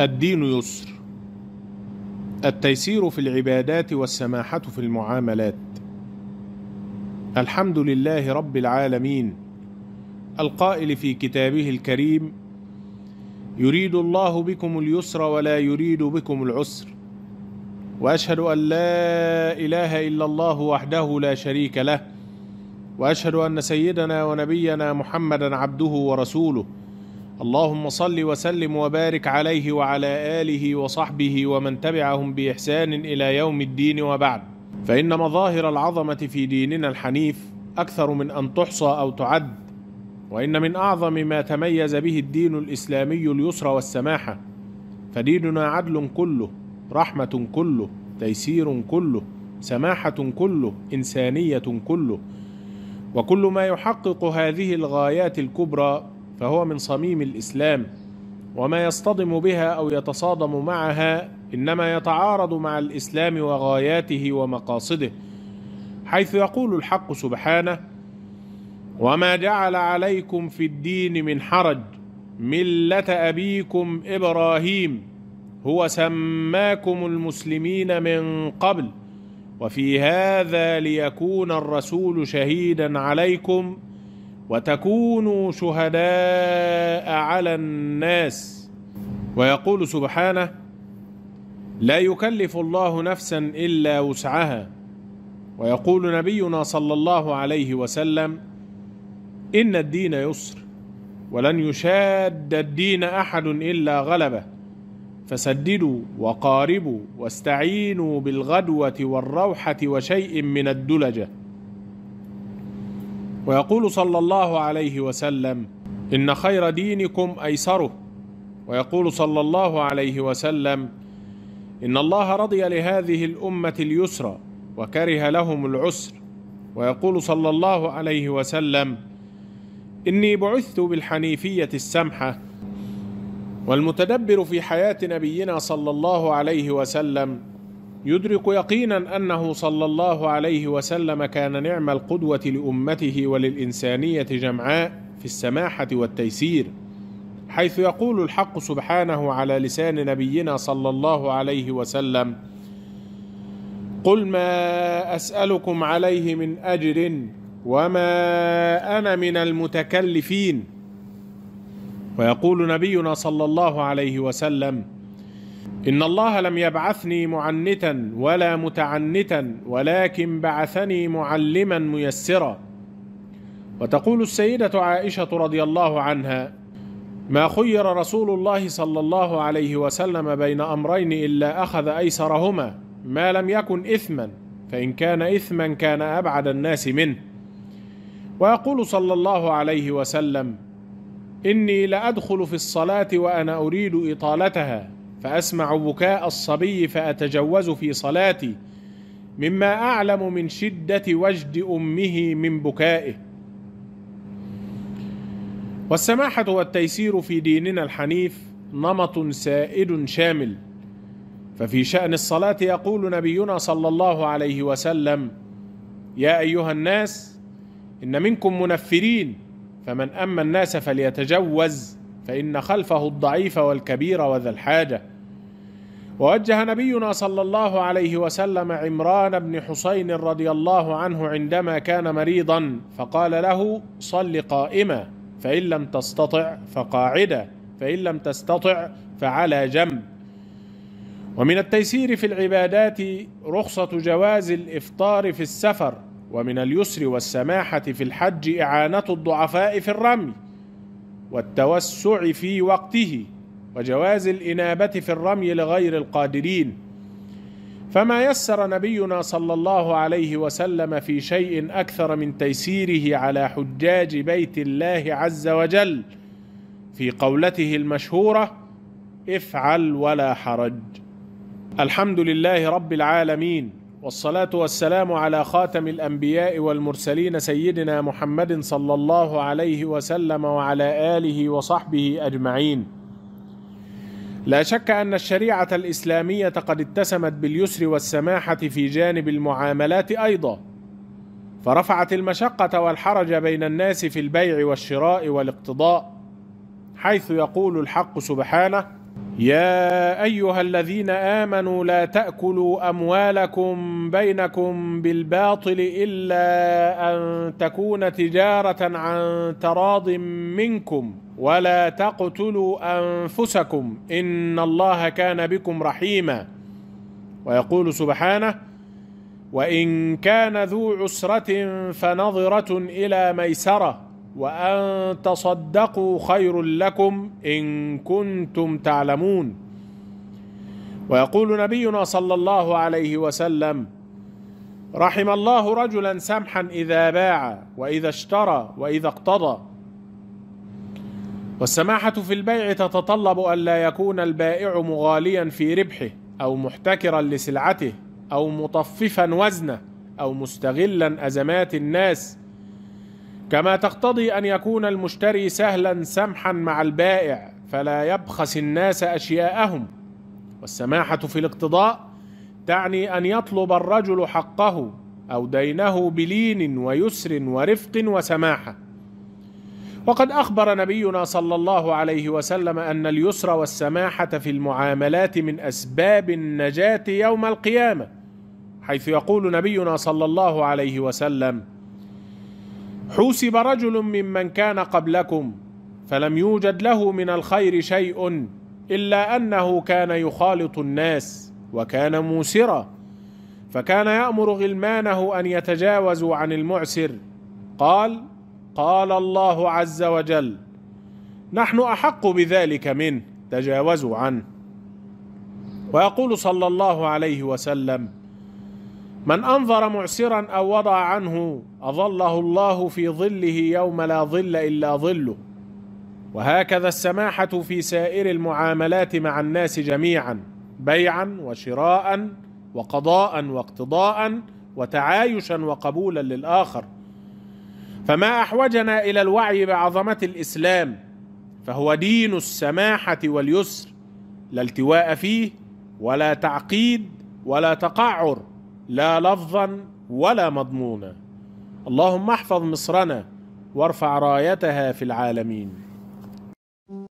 الدين يسر التيسير في العبادات والسماحة في المعاملات الحمد لله رب العالمين القائل في كتابه الكريم يريد الله بكم اليسر ولا يريد بكم العسر واشهد ان لا اله الا الله وحده لا شريك له واشهد ان سيدنا ونبينا محمدا عبده ورسوله اللهم صل وسلم وبارك عليه وعلى آله وصحبه ومن تبعهم بإحسان إلى يوم الدين وبعد فإن مظاهر العظمة في ديننا الحنيف أكثر من أن تحصى أو تعد وإن من أعظم ما تميز به الدين الإسلامي اليسر والسماحة فديننا عدل كله رحمة كله تيسير كله سماحة كله إنسانية كله وكل ما يحقق هذه الغايات الكبرى فهو من صميم الإسلام وما يصطدم بها أو يتصادم معها إنما يتعارض مع الإسلام وغاياته ومقاصده حيث يقول الحق سبحانه وما جعل عليكم في الدين من حرج ملة أبيكم إبراهيم هو سماكم المسلمين من قبل وفي هذا ليكون الرسول شهيدا عليكم وتكونوا شهداء على الناس ويقول سبحانه لا يكلف الله نفسا إلا وسعها ويقول نبينا صلى الله عليه وسلم إن الدين يسر ولن يشاد الدين أحد إلا غلبه فسددوا وقاربوا واستعينوا بالغدوة والروحة وشيء من الدلجة ويقول صلى الله عليه وسلم إن خير دينكم أيسره ويقول صلى الله عليه وسلم إن الله رضي لهذه الأمة اليسر وكره لهم العسر ويقول صلى الله عليه وسلم إني بعثت بالحنيفية السمحة والمتدبر في حياة نبينا صلى الله عليه وسلم يدرك يقينا انه صلى الله عليه وسلم كان نعم القدوه لامته وللانسانيه جمعاء في السماحه والتيسير حيث يقول الحق سبحانه على لسان نبينا صلى الله عليه وسلم قل ما اسالكم عليه من اجر وما انا من المتكلفين ويقول نبينا صلى الله عليه وسلم إن الله لم يبعثني معنتا ولا متعنتا ولكن بعثني معلما ميسرا وتقول السيدة عائشة رضي الله عنها ما خير رسول الله صلى الله عليه وسلم بين أمرين إلا أخذ أيسرهما ما لم يكن إثما فإن كان إثما كان أبعد الناس منه ويقول صلى الله عليه وسلم إني لأدخل في الصلاة وأنا أريد إطالتها فأسمع بكاء الصبي فأتجوز في صلاتي مما أعلم من شدة وجد أمه من بكائه والسماحة والتيسير في ديننا الحنيف نمط سائد شامل ففي شأن الصلاة يقول نبينا صلى الله عليه وسلم يا أيها الناس إن منكم منفرين فمن أما الناس فليتجوز فإن خلفه الضعيف والكبير وذا الحاجة ووجه نبينا صلى الله عليه وسلم عمران بن حسين رضي الله عنه عندما كان مريضا فقال له صل قائما فان لم تستطع فقاعده فان لم تستطع فعلى جنب ومن التيسير في العبادات رخصه جواز الافطار في السفر ومن اليسر والسماحه في الحج اعانه الضعفاء في الرمي والتوسع في وقته وجواز الإنابة في الرمي لغير القادرين فما يسر نبينا صلى الله عليه وسلم في شيء أكثر من تيسيره على حجاج بيت الله عز وجل في قولته المشهورة افعل ولا حرج الحمد لله رب العالمين والصلاة والسلام على خاتم الأنبياء والمرسلين سيدنا محمد صلى الله عليه وسلم وعلى آله وصحبه أجمعين لا شك أن الشريعة الإسلامية قد اتسمت باليسر والسماحة في جانب المعاملات أيضا، فرفعت المشقة والحرج بين الناس في البيع والشراء والاقتضاء، حيث يقول الحق سبحانه: يا ايها الذين امنوا لا تاكلوا اموالكم بينكم بالباطل الا ان تكون تجاره عن تراض منكم ولا تقتلوا انفسكم ان الله كان بكم رحيما ويقول سبحانه وان كان ذو عسره فنظره الى ميسره وان تصدقوا خير لكم ان كنتم تعلمون ويقول نبينا صلى الله عليه وسلم رحم الله رجلا سمحا اذا باع واذا اشترى واذا اقتضى والسماحه في البيع تتطلب الا يكون البائع مغاليا في ربحه او محتكرا لسلعته او مطففا وزنه او مستغلا ازمات الناس كما تقتضي أن يكون المشتري سهلا سمحا مع البائع فلا يبخس الناس أشياءهم والسماحة في الاقتضاء تعني أن يطلب الرجل حقه أو دينه بلين ويسر ورفق وسماحة وقد أخبر نبينا صلى الله عليه وسلم أن اليسر والسماحة في المعاملات من أسباب النجاة يوم القيامة حيث يقول نبينا صلى الله عليه وسلم: حوسب رجل ممن كان قبلكم فلم يوجد له من الخير شيء الا انه كان يخالط الناس وكان موسرا فكان يامر غلمانه ان يتجاوزوا عن المعسر قال قال الله عز وجل نحن احق بذلك منه تجاوزوا عنه ويقول صلى الله عليه وسلم من انظر معسرا او وضع عنه اظله الله في ظله يوم لا ظل الا ظله وهكذا السماحه في سائر المعاملات مع الناس جميعا بيعا وشراء وقضاء واقتضاء وتعايشا وقبولا للاخر فما احوجنا الى الوعي بعظمه الاسلام فهو دين السماحه واليسر لا التواء فيه ولا تعقيد ولا تقعر لا لفظا ولا مضمونا اللهم احفظ مصرنا وارفع رايتها في العالمين